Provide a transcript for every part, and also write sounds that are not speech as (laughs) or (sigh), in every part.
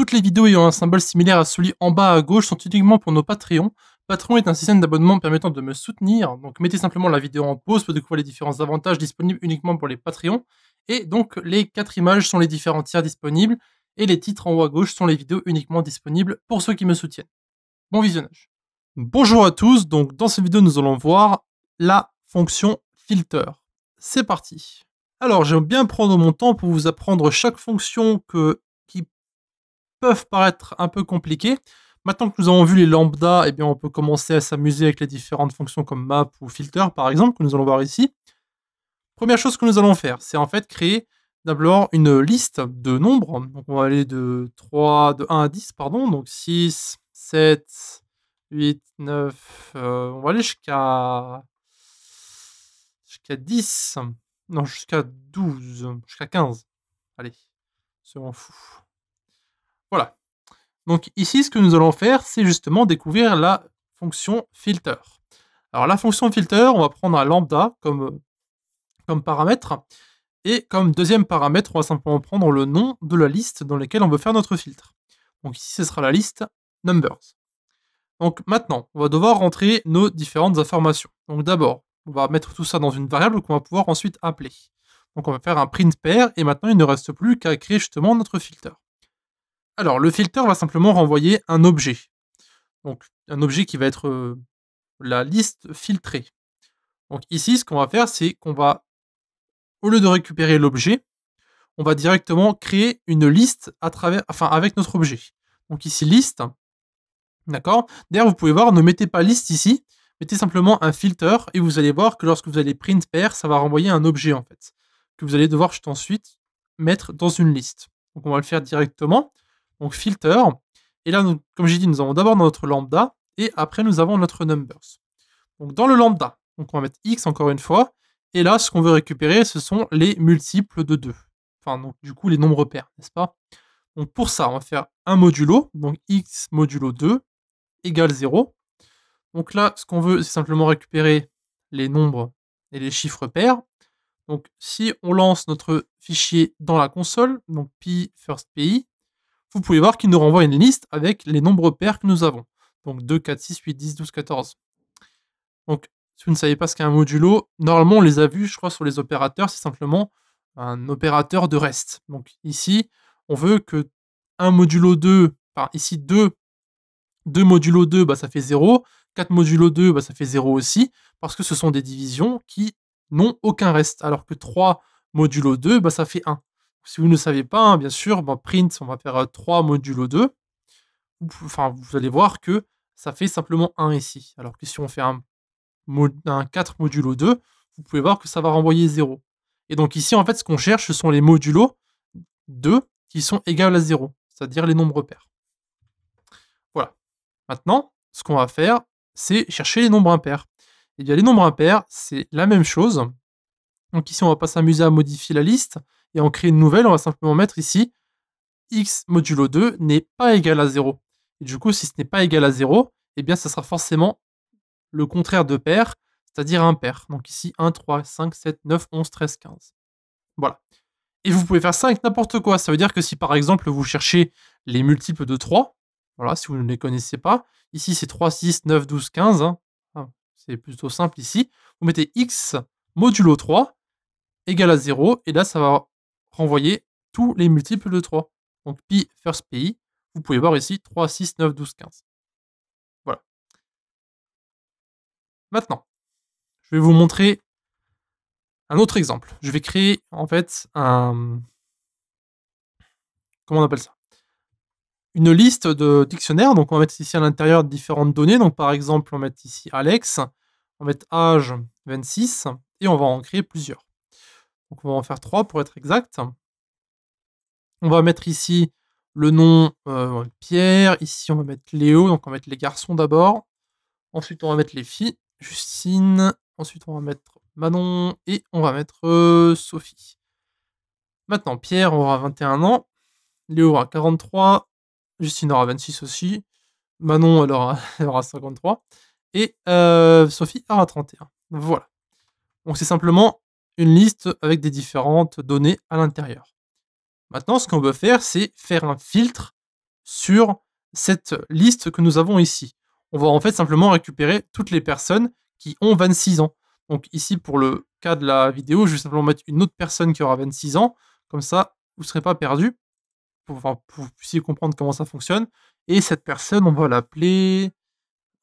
Toutes les vidéos ayant un symbole similaire à celui en bas à gauche sont uniquement pour nos Patreons. Patreon est un système d'abonnement permettant de me soutenir, donc mettez simplement la vidéo en pause pour découvrir les différents avantages disponibles uniquement pour les Patreons. Et donc les quatre images sont les différents tiers disponibles, et les titres en haut à gauche sont les vidéos uniquement disponibles pour ceux qui me soutiennent. Bon visionnage. Bonjour à tous, donc dans cette vidéo nous allons voir la fonction filter. C'est parti. Alors j'aime bien prendre mon temps pour vous apprendre chaque fonction que peuvent paraître un peu compliqué Maintenant que nous avons vu les lambdas, et eh bien, on peut commencer à s'amuser avec les différentes fonctions comme map ou filter, par exemple, que nous allons voir ici. Première chose que nous allons faire, c'est en fait créer d'abord une liste de nombres. on va aller de 3, de 1 à 10, pardon. Donc 6, 7, 8, 9, on va aller jusqu'à jusqu'à 10. Non, jusqu'à 12, jusqu'à 15. Allez, c'est m'en fou. Voilà. Donc ici, ce que nous allons faire, c'est justement découvrir la fonction filter. Alors la fonction filter, on va prendre un lambda comme, comme paramètre. Et comme deuxième paramètre, on va simplement prendre le nom de la liste dans laquelle on veut faire notre filtre. Donc ici, ce sera la liste numbers. Donc maintenant, on va devoir rentrer nos différentes informations. Donc d'abord, on va mettre tout ça dans une variable qu'on va pouvoir ensuite appeler. Donc on va faire un print pair et maintenant il ne reste plus qu'à créer justement notre filter. Alors, le filter va simplement renvoyer un objet. Donc, un objet qui va être euh, la liste filtrée. Donc ici, ce qu'on va faire, c'est qu'on va, au lieu de récupérer l'objet, on va directement créer une liste à travers, avec notre objet. Donc ici, liste. D'accord D'ailleurs, vous pouvez voir, ne mettez pas liste ici, mettez simplement un filter et vous allez voir que lorsque vous allez print pair, ça va renvoyer un objet en fait, que vous allez devoir ensuite mettre dans une liste. Donc on va le faire directement donc filter. Et là, nous, comme j'ai dit, nous avons d'abord notre lambda et après nous avons notre numbers. Donc dans le lambda, on va mettre x encore une fois. Et là, ce qu'on veut récupérer, ce sont les multiples de 2. Enfin, donc du coup, les nombres pairs, n'est-ce pas Donc pour ça, on va faire un modulo, donc x modulo 2 égale 0. Donc là, ce qu'on veut, c'est simplement récupérer les nombres et les chiffres pairs. Donc si on lance notre fichier dans la console, donc pi first pi, vous pouvez voir qu'il nous renvoie une liste avec les nombres pairs que nous avons. Donc 2, 4, 6, 8, 10, 12, 14. Donc si vous ne savez pas ce qu'est un modulo, normalement on les a vus, je crois, sur les opérateurs, c'est simplement un opérateur de reste. Donc ici, on veut que 1 modulo 2, enfin ici 2, 2 modulo 2, bah, ça fait 0, 4 modulo 2, bah, ça fait 0 aussi, parce que ce sont des divisions qui n'ont aucun reste, alors que 3 modulo 2, bah, ça fait 1 si vous ne savez pas, hein, bien sûr, ben, print, on va faire 3 euh, modulo 2. Enfin, vous allez voir que ça fait simplement 1 ici. Alors que si on fait un, 4 modulo 2, vous pouvez voir que ça va renvoyer 0. Et donc ici, en fait, ce qu'on cherche, ce sont les modulos 2 qui sont égales à 0, c'est-à-dire les nombres pairs. Voilà. Maintenant, ce qu'on va faire, c'est chercher les nombres impairs. Et eh bien, les nombres impairs, c'est la même chose. Donc ici, on ne va pas s'amuser à modifier la liste et en créer une nouvelle, on va simplement mettre ici x modulo 2 n'est pas égal à 0. Et du coup, si ce n'est pas égal à 0, eh bien, ça sera forcément le contraire de pair, c'est-à-dire un impair. Donc ici, 1, 3, 5, 7, 9, 11, 13, 15. Voilà. Et vous pouvez faire ça avec n'importe quoi. Ça veut dire que si par exemple vous cherchez les multiples de 3, voilà, si vous ne les connaissez pas, ici c'est 3, 6, 9, 12, 15, c'est plutôt simple ici. Vous mettez x modulo 3 égal à 0, et là ça va renvoyer tous les multiples de 3. Donc pi first pi, vous pouvez voir ici 3, 6, 9, 12, 15. Voilà. Maintenant, je vais vous montrer un autre exemple. Je vais créer en fait un... Comment on appelle ça Une liste de dictionnaires. Donc on va mettre ici à l'intérieur différentes données. Donc par exemple, on va mettre ici Alex, on va mettre âge 26 et on va en créer plusieurs. Donc on va en faire trois pour être exact. On va mettre ici le nom euh, Pierre, ici on va mettre Léo, donc on va mettre les garçons d'abord. Ensuite on va mettre les filles, Justine, ensuite on va mettre Manon et on va mettre euh, Sophie. Maintenant Pierre aura 21 ans, Léo aura 43, Justine aura 26 aussi, Manon elle aura, 53 (laughs) et euh, Sophie aura 31. Voilà. Donc c'est simplement une liste avec des différentes données à l'intérieur. Maintenant, ce qu'on veut faire, c'est faire un filtre sur cette liste que nous avons ici. On va en fait simplement récupérer toutes les personnes qui ont 26 ans. Donc ici, pour le cas de la vidéo, je vais simplement mettre une autre personne qui aura 26 ans. Comme ça, vous ne serez pas perdu pour, vous puissiez comprendre comment ça fonctionne. Et cette personne, on va l'appeler...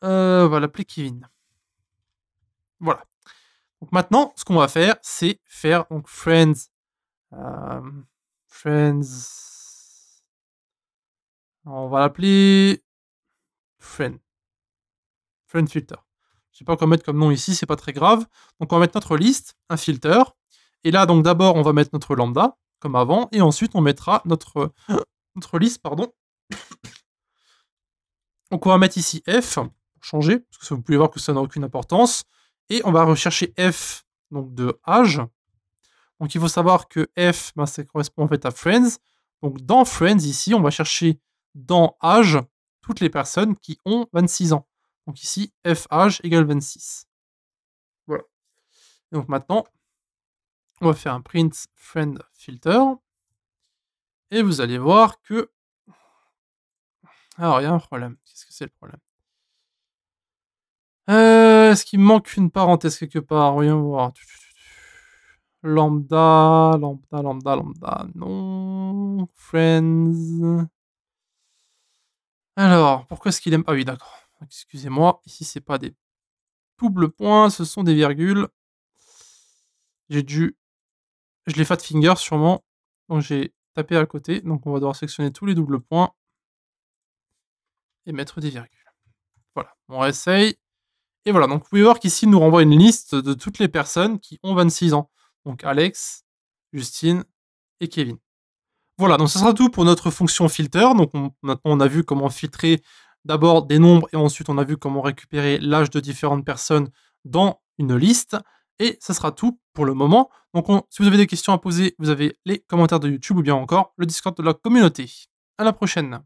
Euh, on va l'appeler Kevin. Voilà maintenant, ce qu'on va faire, c'est faire donc friends. Euh, friends. On va l'appeler friend. Friend filter. Je sais pas quoi mettre comme nom ici, c'est pas très grave. Donc on va mettre notre liste, un filter. Et là, donc d'abord, on va mettre notre lambda, comme avant, et ensuite on mettra notre, (coughs) notre liste, pardon. (coughs) Donc on va mettre ici F, pour changer, parce que vous pouvez voir que ça n'a aucune importance. Et on va rechercher f donc de âge. Donc il faut savoir que f, ben, ça correspond en fait à Friends. Donc dans Friends, ici, on va chercher dans âge toutes les personnes qui ont 26 ans. Donc ici, f âge égale 26. Voilà. donc maintenant, on va faire un print friend filter. Et vous allez voir que... Alors, il y a un problème. Qu'est-ce que c'est le problème est-ce qu'il manque une parenthèse quelque part Voyons voir. Lambda, lambda, lambda, lambda. Non. Friends. Alors, pourquoi est-ce qu'il aime... Ah oui, d'accord. Excusez-moi, ici, c'est pas des doubles points, ce sont des virgules. J'ai dû... Je l'ai fat finger, sûrement. Donc, j'ai tapé à côté. Donc, on va devoir sectionner tous les doubles points. Et mettre des virgules. Voilà, on réessaye. Et voilà, donc WeWork ici nous renvoie une liste de toutes les personnes qui ont 26 ans. Donc Alex, Justine et Kevin. Voilà, donc ce sera tout pour notre fonction filter. Donc maintenant on a vu comment filtrer d'abord des nombres et ensuite on a vu comment récupérer l'âge de différentes personnes dans une liste. Et ce sera tout pour le moment. Donc si vous avez des questions à poser, vous avez les commentaires de YouTube ou bien encore le Discord de la communauté. À la prochaine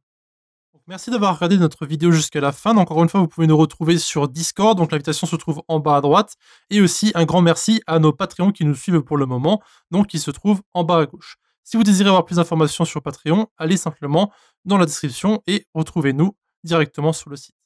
Merci d'avoir regardé notre vidéo jusqu'à la fin. Encore une fois, vous pouvez nous retrouver sur Discord, donc l'invitation se trouve en bas à droite. Et aussi un grand merci à nos Patreons qui nous suivent pour le moment, donc qui se trouvent en bas à gauche. Si vous désirez avoir plus d'informations sur Patreon, allez simplement dans la description et retrouvez-nous directement sur le site.